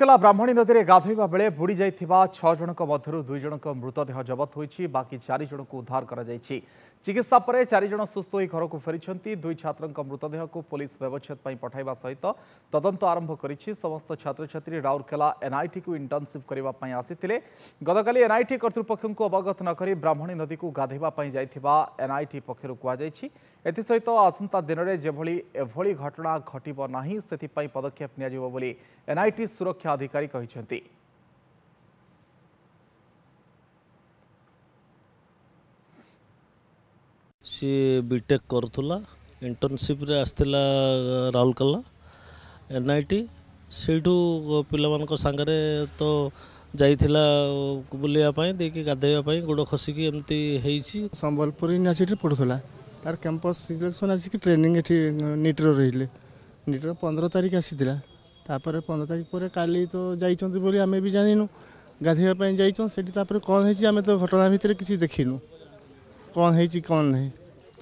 রাউরকেলা ব্রাহ্মণী নদীতে গাধোবা বেড়ে বুড়ি যাই ছ মধ্যে দুই জনক মৃতদেহ জবত হয়েছে বাকি চারি জনক উদ্ধার করা যাইছি চিকিৎসা পরে চারি জন সুস্থ হয়ে ঘরক ফেরি দুই ছাত্র মৃতদেহ পুলিশ ব্যবচ্ছেদ পঠাইবা সহ তদন্ত আরম্ভ করেছি সমস্ত ছাত্রছাত্রী রাউরকেলা এনআইটি কু ইন্টর্নশিপ করা আসলে গতকাল এনআইটি কর্তৃপক্ষ অবগত নকি ব্রাহ্মণী নদী গাধোইবা যাই এনআইটি পক্ষ কুযাই এসহ আসন্তা দিনের যেভাবে এভাবে ঘটনা ঘটব না সেপাই পদক্ষেপ নিয়ে বলে এনআইটি সুরক্ষা ଅଧିକାରୀ କହିଛନ୍ତି କରୁଥିଲା বিটেক ଆସିଥିଲା ରାଉରକେଲା ଏନ୍ ଆଇ ଟି ସେଇଠୁ ପିଲାମାନଙ୍କ ସାଙ୍ଗରେ ତ ଯାଇଥିଲା ବୁଲିବା ପାଇଁ ଦେଇକି ଗାଧୋଇବା ପାଇଁ ଗୋଡ଼ ଖସିକି ଏମିତି ହେଇଛି ସମ୍ବଲପୁର ୟୁନିଭର୍ସିଟିରେ ପଢ଼ୁଥିଲା ତାର କ୍ୟାମ୍ପସ୍ ସିଲେକ୍ସନ୍ ଆସିକି ଟ୍ରେନିଂ ଏଠି ନିଟ୍ର ରହିଲେ ନିଟ୍ର ପନ୍ଦର ତାରିଖ ଆସିଥିଲା ତାପରେ ପନ୍ଦର ତାରିଖ ପରେ କାଲି ତ ଯାଇଛନ୍ତି ବୋଲି ଆମେ ବି ଜାଣିନୁ ଗାଧୋଇବା ପାଇଁ ଯାଇଛନ୍ତି ସେଠି ତାପରେ କ'ଣ ହେଇଛି ଆମେ ତ ଘଟଣା ଭିତରେ କିଛି ଦେଖିନୁ କ'ଣ ହେଇଛି କ'ଣ ନାହିଁ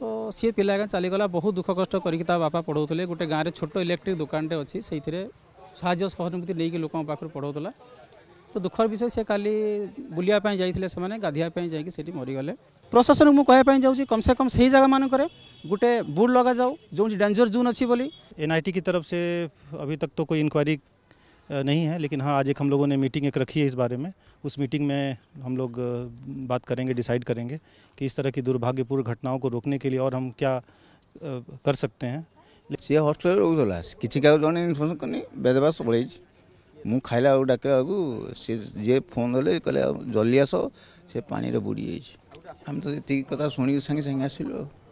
ତ ସିଏ ପିଲା ଆଜ୍ଞା ଚାଲିଗଲା ବହୁତ ଦୁଃଖ କଷ୍ଟ କରିକି ତା ବାପା ପଢ଼ାଉଥିଲେ ଗୋଟେ ଗାଁରେ ଛୋଟ ଇଲେକ୍ଟ୍ରିକ୍ ଦୋକାନଟେ ଅଛି ସେଇଥିରେ ସାହାଯ୍ୟ ସହାନୁଭୂତି ନେଇକି ଲୋକଙ୍କ ପାଖରୁ ପଢ଼ାଉଥିଲା तो दुखर विषय से का बुलाई ପାଇଁ गाधिया ସେମାନେ मरीगले प्रशासन ଯାଇକି ସେଠି ମରିଗଲେ ପ୍ରଶାସନକୁ ମୁଁ କହିବା कम से कम ସେହି ଜାଗାମାନଙ୍କରେ ଗୋଟେ ବୁଡ଼ ଲଗାଯାଉ ଯେଉଁଠି ଡେଞ୍ଜର ଜୋନ୍ ଅଛି ବୋଲି एनआईटी की तरफ से अभी तक तो कोई इंक्वायरी नहीं है लेकिन हाँ आज एक हम लोगों ने मीटिंग एक रखी है इस बारे में उस मीटिंग में हम लोग बात करेंगे डिसाइड करेंगे कि इस तरह की दुर्भाग्यपूर्ण घटनाओं को रोकने के लिए और हम क्या कर सकते हैं सी हस्टेल रोला किसी का तो जो इनफर्मेशन करनी बेदबास कॉलेज ମୁଁ ଖାଇଲା ବେଳକୁ ଡାକିଲା ବେଳକୁ ସେ ଯିଏ ଫୋନ୍ କଲେ କହିଲେ ଜଲ୍ଦି ଆସ ସେ ପାଣିରେ ବୁଡ଼ି ଯାଇଛି ଆମେ ତ ଏତିକି କଥା ଶୁଣିକି ସାଙ୍ଗେ ସାଙ୍ଗେ ଆସିଲୁ ଆଉ